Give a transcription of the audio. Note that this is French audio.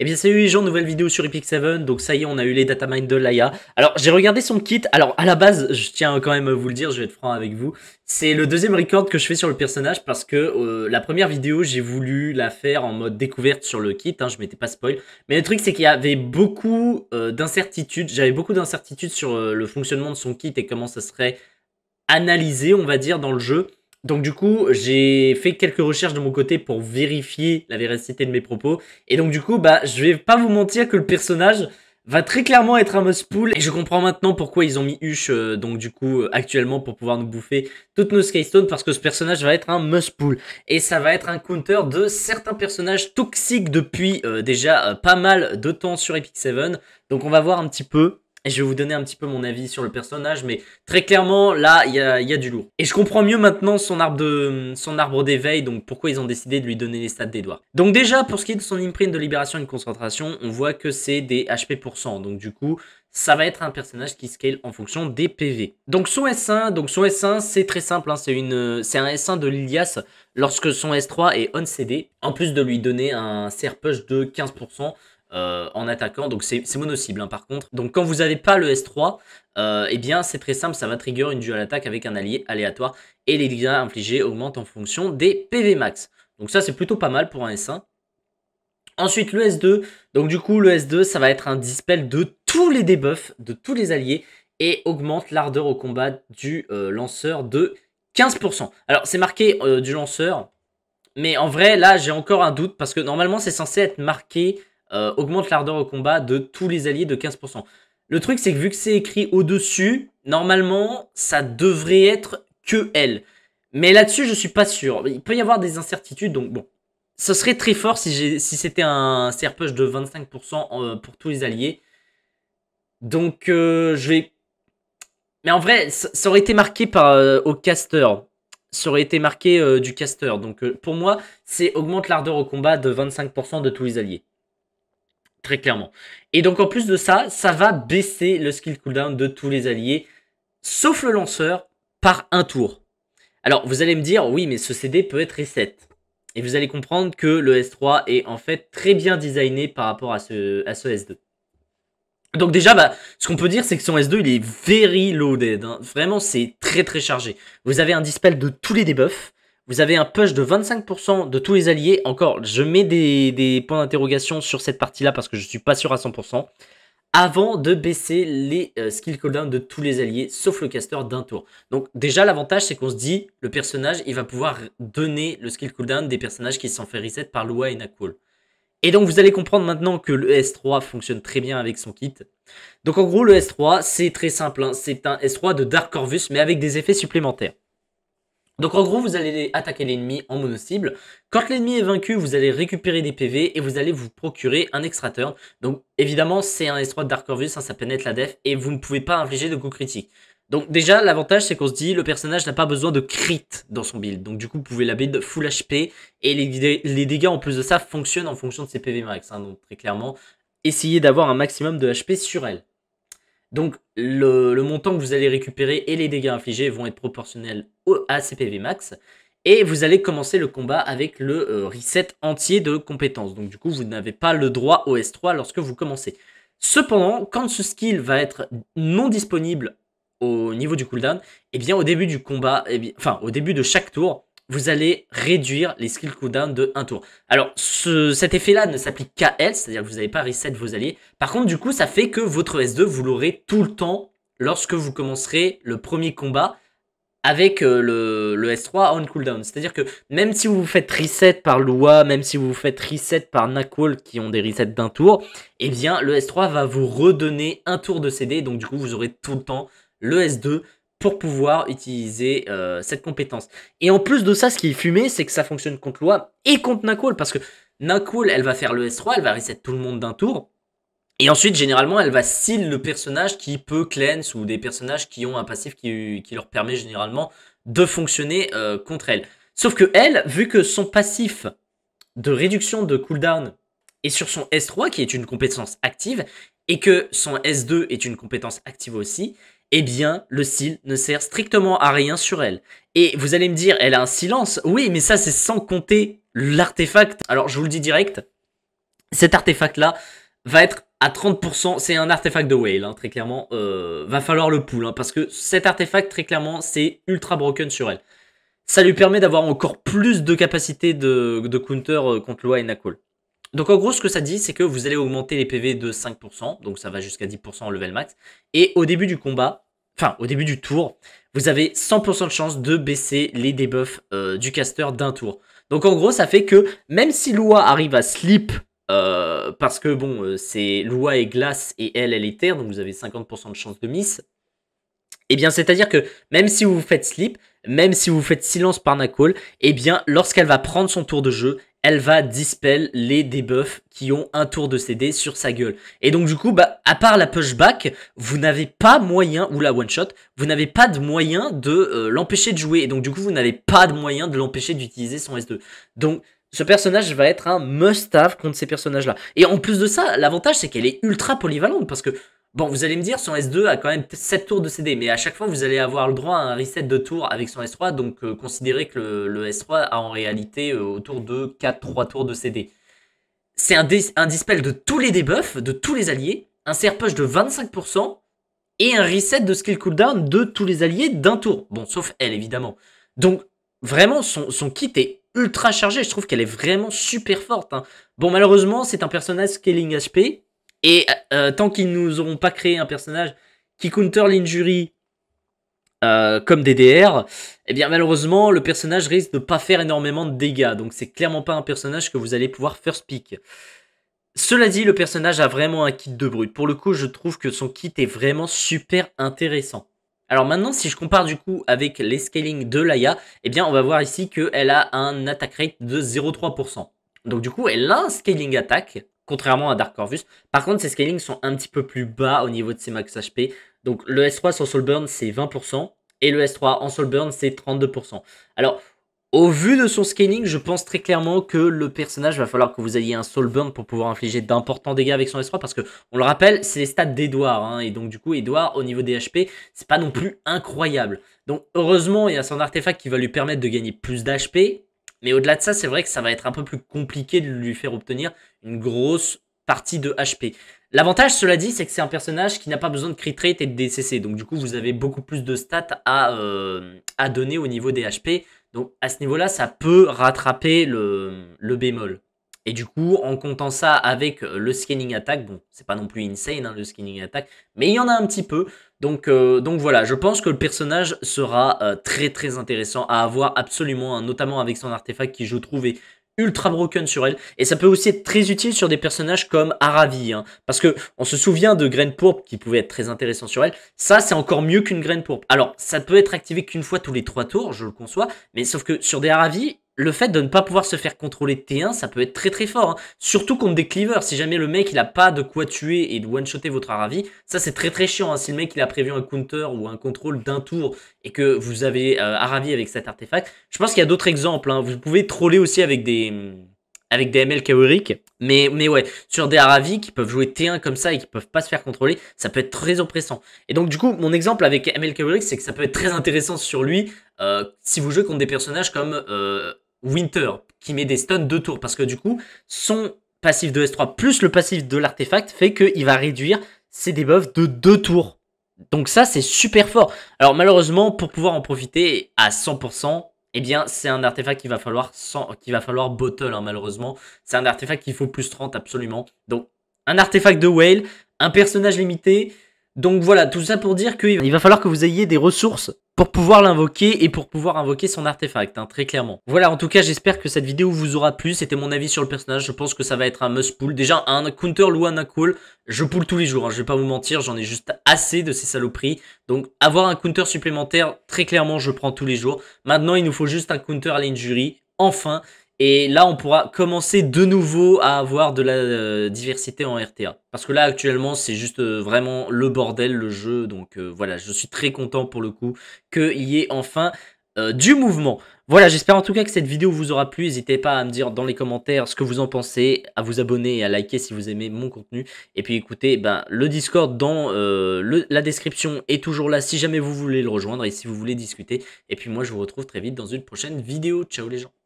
Eh bien salut les gens, nouvelle vidéo sur Epic 7, donc ça y est on a eu les datamines de Laya. Alors j'ai regardé son kit, alors à la base, je tiens quand même à vous le dire, je vais être franc avec vous, c'est le deuxième record que je fais sur le personnage parce que euh, la première vidéo j'ai voulu la faire en mode découverte sur le kit, hein, je m'étais pas spoil, mais le truc c'est qu'il y avait beaucoup euh, d'incertitudes, j'avais beaucoup d'incertitudes sur euh, le fonctionnement de son kit et comment ça serait analysé on va dire dans le jeu. Donc du coup, j'ai fait quelques recherches de mon côté pour vérifier la véracité de mes propos. Et donc du coup, bah, je vais pas vous mentir que le personnage va très clairement être un mustpool. Et je comprends maintenant pourquoi ils ont mis Hush, euh, donc du coup, euh, actuellement, pour pouvoir nous bouffer toutes nos Skystones, parce que ce personnage va être un mustpool. Et ça va être un counter de certains personnages toxiques depuis euh, déjà pas mal de temps sur Epic 7. Donc on va voir un petit peu et je vais vous donner un petit peu mon avis sur le personnage, mais très clairement, là, il y a, du lourd. Et je comprends mieux maintenant son arbre d'éveil, donc pourquoi ils ont décidé de lui donner les stats doigts. Donc déjà, pour ce qui est de son imprint de libération et de concentration, on voit que c'est des HP pour donc du coup, ça va être un personnage qui scale en fonction des PV. Donc son S1, donc son S1 c'est très simple, hein. c'est une, c'est un S1 de Lilias lorsque son S3 est on CD, en plus de lui donner un CR push de 15%, euh, en attaquant. Donc c'est mono-cible hein, par contre. Donc quand vous n'avez pas le S3, et euh, eh bien c'est très simple, ça va trigger une dual attaque avec un allié aléatoire et les dégâts infligés augmentent en fonction des PV max. Donc ça c'est plutôt pas mal pour un S1. Ensuite le S2, donc du coup le S2 ça va être un dispel de tous les debuffs, de tous les alliés et augmente l'ardeur au combat du euh, lanceur de 15%. Alors c'est marqué du lanceur, mais en vrai là j'ai encore un doute parce que normalement c'est censé être marqué euh, augmente l'ardeur au combat de tous les alliés de 15%. Le truc, c'est que vu que c'est écrit au-dessus, normalement, ça devrait être que elle. Mais là-dessus, je suis pas sûr. Il peut y avoir des incertitudes, donc bon. Ce serait très fort si, c'était un CR de 25% euh, pour tous les alliés. Donc, euh, je vais. Mais en vrai, ça aurait été marqué par, au caster. Ça aurait été marqué du caster. Donc, pour moi, c'est augmente l'ardeur au combat de 25% de tous les alliés très clairement. Et donc en plus de ça, ça va baisser le skill cooldown de tous les alliés, sauf le lanceur, par un tour. Alors vous allez me dire, oui mais ce CD peut être reset. Et vous allez comprendre que le S3 est en fait très bien designé par rapport à ce, à ce S2. Donc déjà, bah, ce qu'on peut dire, c'est que son S2, il est very loaded. Hein. Vraiment, c'est très très chargé. Vous avez un dispel de tous les debuffs. Vous avez un push de 25% de tous les alliés. Encore, je mets des, points d'interrogation sur cette partie-là parce que je ne suis pas sûr à 100%. Avant de baisser les euh, skill cooldowns de tous les alliés, sauf le caster d'un tour. Donc déjà, l'avantage, c'est qu'on se dit, le personnage, il va pouvoir donner le skill cooldown des personnages qui s'en fait reset par Lua et Nakul. Et donc vous allez comprendre maintenant que le S3 fonctionne très bien avec son kit. Donc en gros le S3 c'est très simple, hein. c'est un S3 de Dark Corvus mais avec des effets supplémentaires. Donc en gros, vous allez attaquer l'ennemi en mono-cible. Quand l'ennemi est vaincu, vous allez récupérer des PV et vous allez vous procurer un extra turn. Donc évidemment, c'est un S3 de Dark hein, ça pénètre la def et vous ne pouvez pas infliger de coups critiques. Donc déjà, l'avantage, c'est qu'on se dit, le personnage n'a pas besoin de crit dans son build. Donc du coup, vous pouvez la build full HP et les, les dégâts en plus de ça fonctionnent en fonction de ses PV max. Hein. donc très clairement, essayez d'avoir un maximum de HP sur elle. Donc le, montant que vous allez récupérer et les dégâts infligés vont être proportionnels au, ACPV max. Et vous allez commencer le combat avec le euh, reset entier de compétences. Donc du coup, vous n'avez pas le droit au S3 lorsque vous commencez. Cependant, quand ce skill va être non disponible au niveau du cooldown, eh bien au début du combat, eh enfin au début de chaque tour, vous allez réduire les skill cooldown de un tour. Alors, cet effet-là ne s'applique qu'à elle, c'est-à-dire que vous n'avez pas reset vos alliés. Par contre, du coup, ça fait que votre S2, vous l'aurez tout le temps lorsque vous commencerez le premier combat avec euh, le, S3 on cooldown. C'est-à-dire que même si vous vous faites reset par Lua, même si vous vous faites reset par Nakwall qui ont des resets d'un tour, eh bien le S3 va vous redonner un tour de CD, donc du coup vous aurez tout le temps le S2 pour pouvoir utiliser euh, cette compétence. Et en plus de ça, ce qui est fumé, c'est que ça fonctionne contre Loi et contre Nakul, parce que Nakul, elle va faire le S3, elle va reset tout le monde d'un tour, et ensuite, généralement, elle va seal le personnage qui peut cleanse ou des personnages qui ont un passif qui, leur permet généralement de fonctionner euh, contre elle. Sauf que elle, vu que son passif de réduction de cooldown est sur son S3, qui est une compétence active, et que son S2 est une compétence active aussi, eh bien, le style ne sert strictement à rien sur elle. Et vous allez me dire, elle a un silence. Oui, mais ça, c'est sans compter l'artefact. Alors, je vous le dis direct, cet artefact-là va être à 30%. C'est un artefact de whale, hein, très clairement. Euh, va falloir le pull, hein, parce que cet artefact, très clairement, c'est ultra broken sur elle. Ça lui permet d'avoir encore plus de capacité de, counter euh, contre Loa et Nakul. Donc en gros, ce que ça dit, c'est que vous allez augmenter les PV de 5%, donc ça va jusqu'à 10% en level max. Et au début du combat, enfin au début du tour, vous avez 100% de chance de baisser les debuffs euh, du caster d'un tour. Donc en gros, ça fait que même si Lua arrive à slip, euh, parce que bon, euh, c'est Lua est glace et elle, elle est terre, donc vous avez 50% de chance de miss. et eh bien, c'est-à-dire que même si vous vous faites slip, même si vous faites silence par Nakol, eh bien, lorsqu'elle va prendre son tour de jeu, elle va dispel les debuffs qui ont un tour de CD sur sa gueule. Et donc du coup, bah, à part la pushback, vous n'avez pas moyen, ou la one shot, vous n'avez pas de moyen de euh, l'empêcher de jouer. Et donc du coup, vous n'avez pas de moyen de l'empêcher d'utiliser son S2. Donc ce personnage va être un must-have contre ces personnages-là. Et en plus de ça, l'avantage c'est qu'elle est ultra polyvalente parce que Bon, vous allez me dire, son S2 a quand même 7 tours de CD, mais à chaque fois, vous allez avoir le droit à un reset de tour avec son S3, donc euh, considérez que le, S3 a en réalité euh, autour de 4-3 tours de CD. C'est un, dispel de tous les debuffs, de tous les alliés, un CR push de 25%, et un reset de skill cooldown de tous les alliés d'un tour. Bon, sauf elle, évidemment. Donc, vraiment, son, kit est ultra chargé, je trouve qu'elle est vraiment super forte. Hein. Bon, malheureusement, c'est un personnage scaling HP, et euh, euh, tant qu'ils ne nous auront pas créé un personnage qui counter l'injury euh, comme DDR, eh bien malheureusement le personnage risque de pas faire énormément de dégâts. Donc c'est clairement pas un personnage que vous allez pouvoir first pick. Cela dit, le personnage a vraiment un kit de brut. Pour le coup, je trouve que son kit est vraiment super intéressant. Alors maintenant, si je compare du coup avec les scaling de Laya, eh bien on va voir ici qu'elle a un attack rate de 0,3%. Donc du coup, elle a un scaling attack contrairement à Dark Corvus. Par contre, ses scalings sont un petit peu plus bas au niveau de ses max HP. Donc le S3 sur Soul Burn, c'est 20%, et le S3 en Soul Burn, c'est 32%. Alors, au vu de son scaling, je pense très clairement que le personnage va falloir que vous ayez un soul burn pour pouvoir infliger d'importants dégâts avec son S3 parce que on le rappelle, c'est les stats d'Edouard hein, et donc du coup Edouard au niveau des HP, c'est pas non plus incroyable. Donc heureusement, il y a son artefact qui va lui permettre de gagner plus d'HP mais au-delà de ça, c'est vrai que ça va être un peu plus compliqué de lui faire obtenir une grosse partie de HP. L'avantage, cela dit, c'est que c'est un personnage qui n'a pas besoin de crit rate et de DCC. Donc du coup, vous avez beaucoup plus de stats à, euh, à donner au niveau des HP. Donc à ce niveau-là, ça peut rattraper le bémol. Et du coup, en comptant ça avec euh, le scanning attack, bon, c'est pas non plus insane hein, le scanning attack, mais il y en a un petit peu. Donc, euh, donc voilà, je pense que le personnage sera euh, très très intéressant à avoir absolument, hein, notamment avec son artefact qui je trouve est ultra broken sur elle. Et ça peut aussi être très utile sur des personnages comme Aravi, hein, parce que on se souvient de Graine Pourpre qui pouvait être très intéressant sur elle. Ça, c'est encore mieux qu'une Graine Pourpre. Alors, ça peut être activé qu'une fois tous les trois tours, je le conçois, mais sauf que sur des Aravi, le fait de ne pas pouvoir se faire contrôler T1, ça peut être très très fort. Hein. Surtout contre des cleavers. Si jamais le mec il a pas de quoi tuer et de one-shotter votre Aravi, ça c'est très très chiant. Hein. Si le mec il a prévu un counter ou un contrôle d'un tour et que vous avez euh, Aravi avec cet artefact, je pense qu'il y a d'autres exemples. Hein. Vous pouvez troller aussi avec des hmm, avec des ML Mais, mais ouais, sur des Aravi qui peuvent jouer T1 comme ça et qui peuvent pas se faire contrôler, ça peut être très oppressant. Et donc, du coup, mon exemple avec ML chaotique, c'est que ça peut être très intéressant sur lui euh, si vous jouez contre des personnages comme euh, Winter, qui met des stuns deux tours, parce que du coup, son passif de S3 plus le passif de l'artefact fait qu'il va réduire ses debuffs de deux tours. Donc ça, c'est super fort. Alors malheureusement, pour pouvoir en profiter à 100%, eh bien, c'est un artefact qu'il va falloir, va falloir bottle, hein, malheureusement. C'est un artefact qu'il faut plus 30, absolument. Donc, un artefact de whale, un personnage limité. Donc voilà, tout ça pour dire qu'il va falloir que vous ayez des ressources pour pouvoir l'invoquer et pour pouvoir invoquer son artefact, hein, très clairement. Voilà, en tout cas, j'espère que cette vidéo vous aura plu. C'était mon avis sur le personnage. Je pense que ça va être un must pull. Déjà, un counter un cool. je pull tous les jours. Hein, je vais pas vous mentir, j'en ai juste assez de ces saloperies. Donc, avoir un counter supplémentaire, très clairement, je prends tous les jours. Maintenant, il nous faut juste un counter à l'injury. Enfin, et là, on pourra commencer de nouveau à avoir de la euh, diversité en RTA. Parce que là, actuellement, c'est juste euh, vraiment le bordel, le jeu. Donc euh, voilà, je suis très content pour le coup qu'il y ait enfin du mouvement. Voilà, j'espère en tout cas que cette vidéo vous aura plu. N'hésitez pas à me dire dans les commentaires ce que vous en pensez, à vous abonner et à liker si vous aimez mon contenu. Et puis écoutez, ben, le Discord dans la description est toujours là si jamais vous voulez le rejoindre et si vous voulez discuter. Et puis moi, je vous retrouve très vite dans une prochaine vidéo. Ciao les gens